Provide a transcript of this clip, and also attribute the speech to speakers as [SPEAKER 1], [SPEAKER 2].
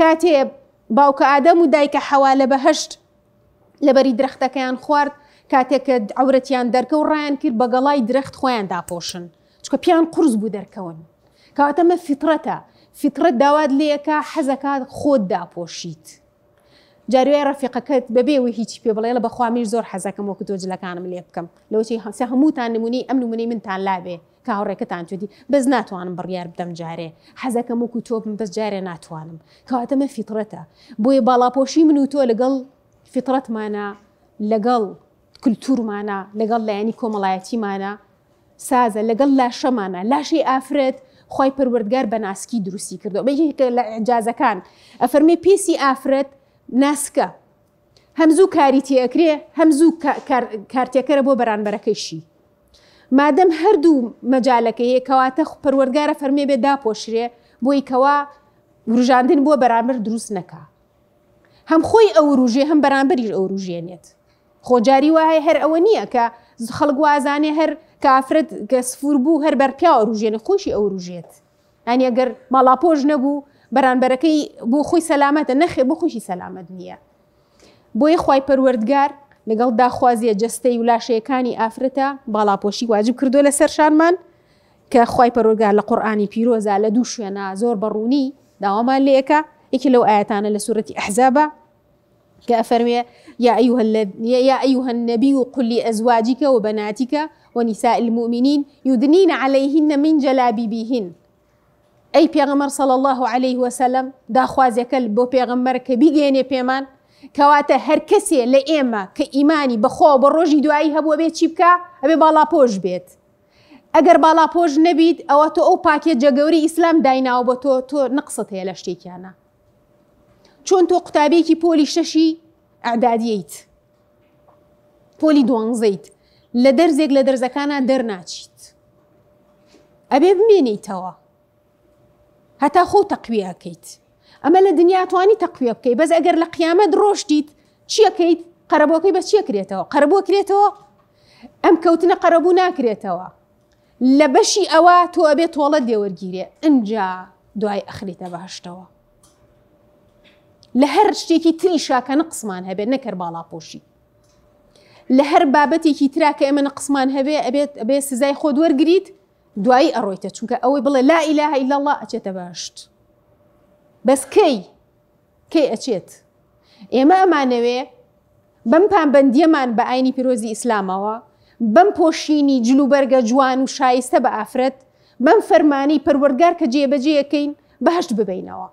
[SPEAKER 1] کاتێ باوکە ئادەم و دایکە حەوا لە بەهشت لەبەری درەختەکەیان خوارد کاتێککە ئەورەتیان دەرکە و ڕایان کرد بەگەڵای درەخت خۆیان داپۆشن چکە پیان قرس بوو دەرکەون کاتەمە فترەتە فترەت داوات لەیەکە حەزەکات خۆت داپۆشیت جاروێ ڕفیقەکەت بەبێوی هیچی پێ بڵێ لە بەخوامیش زۆر حەزەکەم وەکو تۆجلەکانم لێ بکەم لەوچی هەسە هەمووتان نمونی ئەم نمونی منتان لابێ کە هەوڕێکەتان تودی بەس ناتوانم بڕیار بدەم جارێ حەزەکەم وکو تۆبم بەس جارێ ناتوانم کەواتەمە فیترەتە بۆیە باڵاپۆشی من و تۆ لەگەڵ فیترەتمانە لەگەڵ کللتورمانە لەگەڵ لایەنی کۆمەڵایەتیمانە سازە لەگەڵ لاشەمانە لاشی ئافرێت خی پروردگار بە ناسکی دروستی کردو بەیکە لە ئەجازەکان ئەفەرمی پێسی ئافرەت ناسکە هەمزوو کاری تێکرێ هەمزوو کارتێکەرە بۆ بەرانبەرەکەیشی مادەم هەردوو مەجالەکە یەکەواتە پەروەرگارە فەرمێ بێ داپۆشرێ بۆی کەوا وروژاندن بۆ بەرامبەر دروست نەکە هەم خۆی ئەو ڕژێ هەم بەرامبەریش ئەو ڕژێنێت خۆجاری وایە هەر ئەوە نییە کە خەڵک وازانێ هەر کافرەت کە سفور بوو هەر بەرپیاوە ڕژێنە خۆشی ئەو ڕژێت ئەنیەگەر ماڵاپۆژ نەبوو بەرامبەرەکەی بۆ خۆی سەلامەتە نەخێ بۆ خوشی سەلامەت نییە بۆیە خی پەروەردگار لەگەڵ داخوازیە جەستەی و لاشەیەەکانی ئافرەتە باڵاپۆشی واجب کردو لە سەرشارمان کە خی پەرۆگار لە قورآانی پیرۆزا لە دوو شوێنە زۆر بەڕوونی داوامان لەیەکە یەکی لەو ئاەتانە لە سوورەتی ئەحزابە کە ئەفەرمێ یا ئەیوهن نەبی و قلی ئەزواجیکە و بەناتیکە ونساء المؤمنين يدنين عليهن من جلابيبهن اي بيغمر صلى الله عليه وسلم دا بۆ پێغەمەر بيغمر بیگەێنێ بيمان کەواتە هەر کەسێ لە ئێمە کە ئیمانی بەخۆ بە ڕۆژی دوایی هەبووە بێت چی بکە ئەبێ باڵاپۆش بێت. ئەگەر باڵاپۆژ نەبیت ئەوە تۆ ئەو پاکێت جەگەوری ئیسلام دایناوە بە تۆ تۆ نقسەت هەیە لە شتێکیانە. چۆن تۆ قوتابێکی پۆلی شەشی ئەعدادیت. پۆلی دوانزەیت لە دەرزێک لە دەرزەکانە دەرناچیت. ئەبێ بمێنیتەوە. هەتا خۆ تەقویەکەیت. ئەمە لە دنیاتوانی تەقویە بکەیت بەس ئەگەر لە قیامەت ڕۆشتیت چیەکەیت قەرەبەکەی بە چیە کرێتەوە قەرەبوو کرێتەوە ئەم کەوتنە قەرەبوو ناکرێتەوە لە بەشی ئەوە تۆ ئەبێ تۆڵە دێوەرگیرێ ئەجا دوای ئەخریتە باشتەوە لە هەر شتێکی تری شاکەنە قسمان هەبێت نەکرد باڵاپۆشی لە هەر بابەتێکی تراکە ئێمە نەقسمان هەبێ ئەبێت ئەبێ سزای خۆ دوەرگیت دوایی ئەڕۆیتە چونکە ئەوەی بڵێ لا ئیلاها ئیلا الله ئەچێتە باشت. بەس کەی کەی ئەچێت ئێمە ئەمانەوێ بەم پابندیەمان بە ئاینی پیرۆزی ئیسلامەوە بەم پۆشینی جلوبەرگە جوان و شایستە بە ئافرەت بەم فەرمانی پەروەرگار کە جێبەجێەکەین بەهشت ببینەوە.